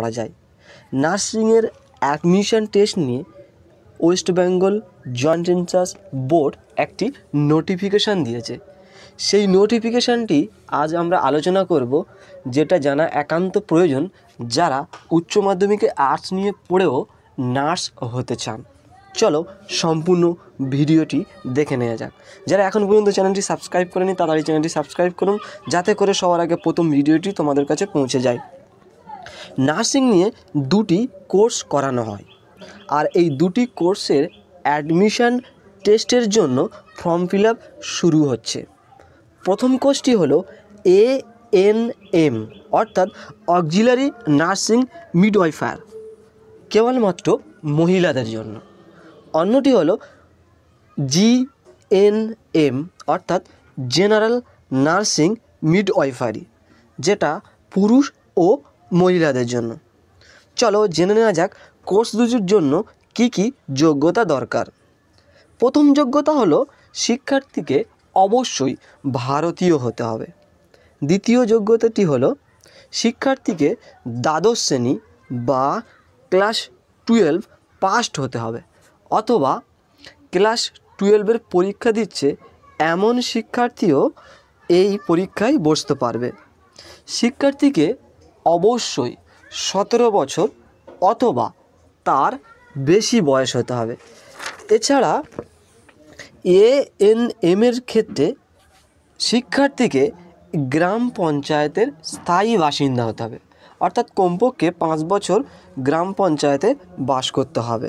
করা যায় নার্সিংয়ের অ্যাডমিশন টেস্ট নিয়ে West Bengal joint entrance board একটি নোটিফিকেশান দিয়েছে সেই নোটিফিকেশানটি আজ আমরা আলোচনা করব যেটা জানা একান্ত প্রয়োজন যারা উচ্চ মাধ্যমিকে আর্টস নিয়ে পড়েও নার্স হতে চান চলো সম্পূর্ণ ভিডিওটি দেখে নেওয়া যাক যারা এখন পর্যন্ত চ্যানেলটি সাবস্ক্রাইব করেনি তাড়াতাড়ি চ্যানেলটি সাবস্ক্রাইব করুন যাতে করে সবার আগে প্রথম ভিডিওটি তোমাদের কাছে পৌঁছে যায় নার্সিং নিয়ে দুটি কোর্স করানো হয় আর এই দুটি কোর্সের অ্যাডমিশান টেস্টের জন্য ফর্ম ফিল শুরু হচ্ছে প্রথম কোর্সটি হলো এ এন এম অর্থাৎ অক্সিলারি নার্সিং মিডওয়াইফার কেবলমাত্র মহিলাদের জন্য অন্যটি হলো জি এন এম অর্থাৎ জেনারেল নার্সিং মিডওয়াইফারি যেটা পুরুষ ও মহিলাদের জন্য চলো জেনে নেওয়া যাক কোর্স দুটির জন্য কি কি যোগ্যতা দরকার প্রথম যোগ্যতা হলো শিক্ষার্থীকে অবশ্যই ভারতীয় হতে হবে দ্বিতীয় যোগ্যতাটি হলো শিক্ষার্থীকে দ্বাদশ শ্রেণী বা ক্লাস টুয়েলভ পাস্ট হতে হবে অথবা ক্লাস টুয়েলভের পরীক্ষা দিচ্ছে এমন শিক্ষার্থীও এই পরীক্ষায় বসতে পারবে শিক্ষার্থীকে অবশ্যই সতেরো বছর অথবা তার বেশি বয়স হতে হবে এছাড়া এ এন এমের ক্ষেত্রে শিক্ষার্থীকে গ্রাম পঞ্চায়েতের স্থায়ী বাসিন্দা হতে হবে অর্থাৎ কমপক্ষে পাঁচ বছর গ্রাম পঞ্চায়েতে বাস করতে হবে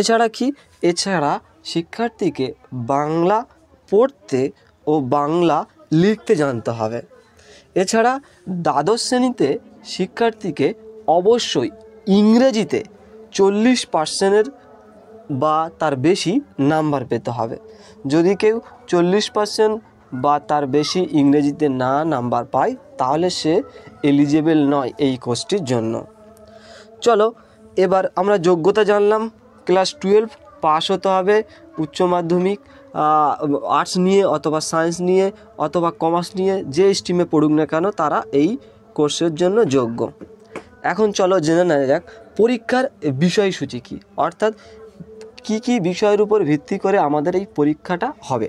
এছাড়া কি এছাড়া শিক্ষার্থীকে বাংলা পড়তে ও বাংলা লিখতে জানতে হবে এছাড়া দ্বাদশ শ্রেণীতে শিক্ষার্থীকে অবশ্যই ইংরেজিতে চল্লিশ পার্সেন্টের বা তার বেশি নাম্বার পেতে হবে যদি কেউ চল্লিশ পার্সেন্ট বা তার বেশি ইংরেজিতে না নাম্বার পায় তাহলে সে এলিজেবেল নয় এই কোর্সটির জন্য চলো এবার আমরা যোগ্যতা জানলাম ক্লাস টুয়েলভ পাস হতে হবে উচ্চ মাধ্যমিক আর্টস নিয়ে অথবা সায়েন্স নিয়ে অথবা কমার্স নিয়ে যে স্ট্রিমে পড়ুক না কেন তারা এই কোর্সের জন্য যোগ্য এখন চলো জেনে নেওয়া যাক পরীক্ষার বিষয়সূচি কী অর্থাৎ কি কি বিষয়ের উপর ভিত্তি করে আমাদের এই পরীক্ষাটা হবে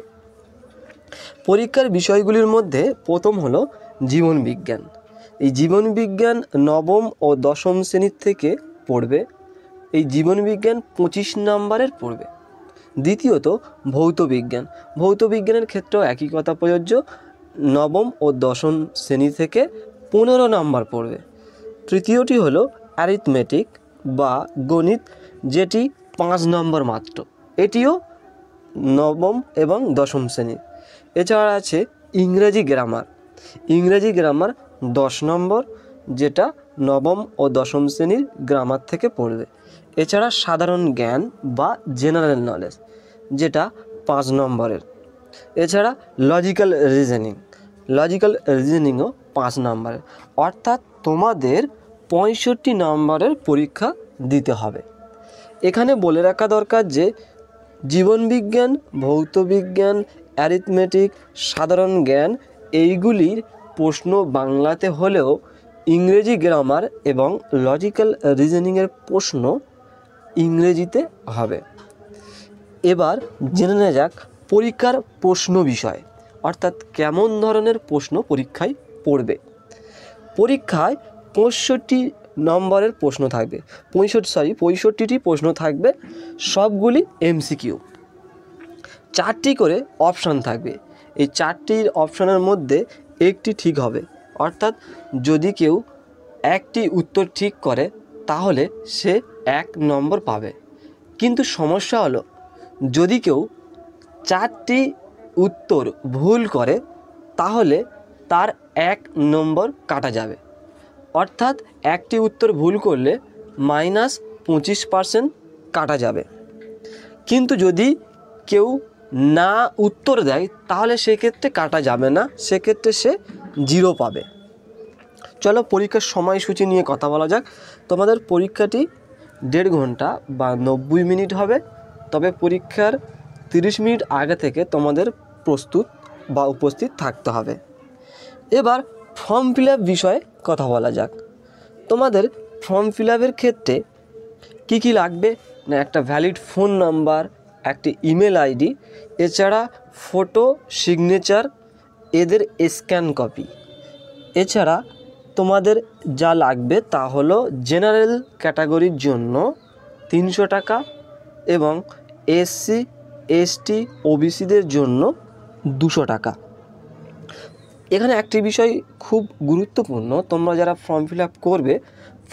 পরীক্ষার বিষয়গুলির মধ্যে প্রথম হলো জীবন বিজ্ঞান এই জীবন বিজ্ঞান নবম ও দশম শ্রেণীর থেকে পড়বে এই জীবন বিজ্ঞান পঁচিশ নম্বরের পড়বে দ্বিতীয়ত ভৌত বিজ্ঞান ভৌত বিজ্ঞানের ক্ষেত্রেও একই কথা প্রযোজ্য নবম ও দশম শ্রেণী থেকে পনেরো নম্বর পড়বে তৃতীয়টি হলো অ্যারিথমেটিক বা গণিত যেটি পাঁচ নম্বর মাত্র এটিও নবম এবং দশম শ্রেণী এছাড়া আছে ইংরেজি গ্রামার ইংরেজি গ্রামার দশ নম্বর যেটা নবম ও দশম শ্রেণীর গ্রামার থেকে পড়বে এছাড়া সাধারণ জ্ঞান বা জেনারেল নলেজ যেটা পাঁচ নম্বরের এছাড়া লজিক্যাল রিজনিং লজিক্যাল রিজনিংও পাঁচ নম্বরের অর্থাৎ তোমাদের পঁয়ষট্টি নম্বরের পরীক্ষা দিতে হবে এখানে বলে রাখা দরকার যে জীবনবিজ্ঞান ভৌতবিজ্ঞান অ্যারিথমেটিক সাধারণ জ্ঞান এইগুলির প্রশ্ন বাংলাতে হলেও ইংরেজি গ্রামার এবং লজিক্যাল রিজনিংয়ের প্রশ্ন ইংরেজিতে হবে এবার জেনে নেওয়া যাক পরীক্ষার প্রশ্ন বিষয় অর্থাৎ কেমন ধরনের প্রশ্ন পরীক্ষায় পড়বে পরীক্ষায় পঁয়ষট্টি নম্বরের প্রশ্ন থাকবে পঁয়ষট্টি সরি পঁয়ষট্টিটি প্রশ্ন থাকবে সবগুলি এমসিকিউ চারটি করে অপশান থাকবে এই চারটির অপশানের মধ্যে একটি ঠিক হবে অর্থাৎ যদি কেউ একটি উত্তর ঠিক করে তাহলে সে এক নম্বর পাবে কিন্তু সমস্যা হলো যদি কেউ চারটি উত্তর ভুল করে তাহলে তার এক নম্বর কাটা যাবে অর্থাৎ একটি উত্তর ভুল করলে মাইনাস পঁচিশ পার্সেন্ট কাটা যাবে কিন্তু যদি কেউ না উত্তর দেয় তাহলে সেক্ষেত্রে কাটা যাবে না সেক্ষেত্রে সে জিরো পাবে চলো পরীক্ষার সময়সূচি নিয়ে কথা বলা যাক তোমাদের পরীক্ষাটি দেড় ঘন্টা বা নব্বই মিনিট হবে তবে পরীক্ষার 30 মিনিট আগে থেকে তোমাদের প্রস্তুত বা উপস্থিত থাকতে হবে এবার ফর্ম ফিল বিষয়ে কথা বলা যাক তোমাদের ফর্ম ফিল ক্ষেত্রে কি কি লাগবে না একটা ভ্যালিড ফোন নাম্বার একটি ইমেল আইডি এছাড়া ফটো সিগনেচার এদের স্ক্যান কপি এছাড়া তোমাদের যা লাগবে তা হলো জেনারেল ক্যাটাগরির জন্য তিনশো টাকা এবং এসসি এসটি ওবিসিদের জন্য দুশো টাকা এখানে একটি বিষয় খুব গুরুত্বপূর্ণ তোমরা যারা ফর্ম ফিল করবে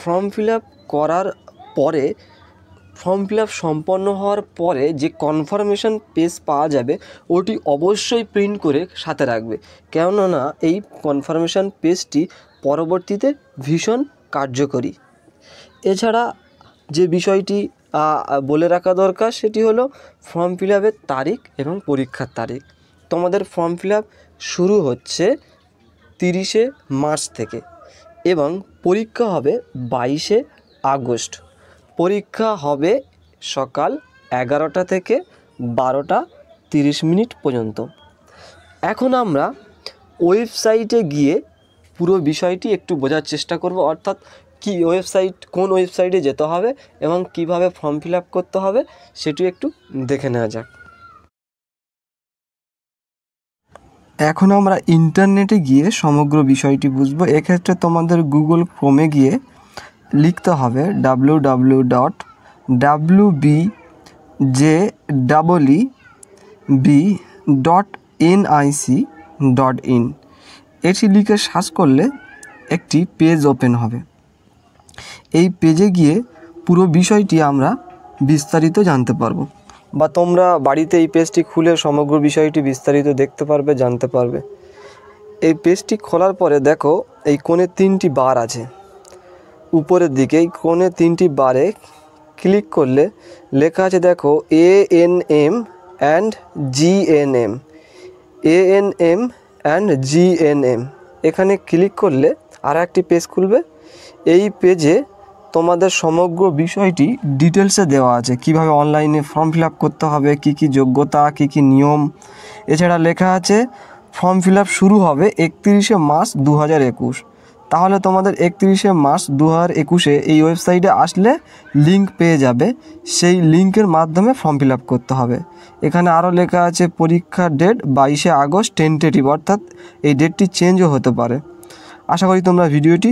ফর্ম ফিল করার পরে ফর্ম ফিল সম্পন্ন হওয়ার পরে যে কনফার্মেশন পেজ পাওয়া যাবে ওটি অবশ্যই প্রিন্ট করে সাথে রাখবে কেননা এই কনফার্মেশন পেজটি পরবর্তীতে ভীষণ কার্যকরী এছাড়া যে বিষয়টি বলে রাখা দরকার সেটি হলো ফর্ম ফিল তারিখ এবং পরীক্ষার তারিখ তোমাদের ফর্ম ফিল শুরু হচ্ছে তিরিশে মার্চ থেকে এবং পরীক্ষা হবে বাইশে আগস্ট পরীক্ষা হবে সকাল এগারোটা থেকে বারোটা তিরিশ মিনিট পর্যন্ত এখন আমরা ওয়েবসাইটে গিয়ে পুরো বিষয়টি একটু বোঝার চেষ্টা করব অর্থাৎ কি ওয়েবসাইট কোন ওয়েবসাইটে যেতে হবে এবং কিভাবে ফর্ম ফিল করতে হবে সেটি একটু দেখে নেওয়া যাক এখন আমরা ইন্টারনেটে গিয়ে সমগ্র বিষয়টি বুঝবো এক্ষেত্রে তোমাদের গুগল ক্রোমে গিয়ে লিখতে হবে W W dot W B J double E B dot N NIC dot in এটি লিখে সার্চ করলে একটি পেজ ওপেন হবে এই পেজে গিয়ে পুরো বিষয়টি আমরা বিস্তারিত জানতে পারবো বা তোমরা বাড়িতে এই পেজটি খুলে সমগ্র বিষয়টি বিস্তারিত দেখতে পারবে জানতে পারবে এই পেজটি খোলার পরে দেখো এই কোণে তিনটি বার আছে উপরের দিকেই কোণে তিনটি বারে ক্লিক করলে লেখা আছে দেখো A N M and G N M A N M and G N M এখানে ক্লিক করলে আর একটি পেজ খুলবে এই পেজে তোমাদের সমগ্র বিষয়টি ডিটেলসে দেওয়া আছে কিভাবে অনলাইনে ফর্ম ফিল করতে হবে কি কি যোগ্যতা কি কি নিয়ম এছাড়া লেখা আছে ফর্ম ফিল শুরু হবে একত্রিশে মার্চ দু হাজার একুশ তাহলে তোমাদের একত্রিশে মার্চ দু হাজার একুশে এই ওয়েবসাইটে আসলে লিঙ্ক পেয়ে যাবে সেই লিঙ্কের মাধ্যমে ফর্ম ফিল আপ করতে হবে এখানে আরও লেখা আছে পরীক্ষার ডেট বাইশে আগস্ট টেন্টেটিভ অর্থাৎ এই ডেটটি চেঞ্জও হতে পারে আশা করি তোমরা ভিডিওটি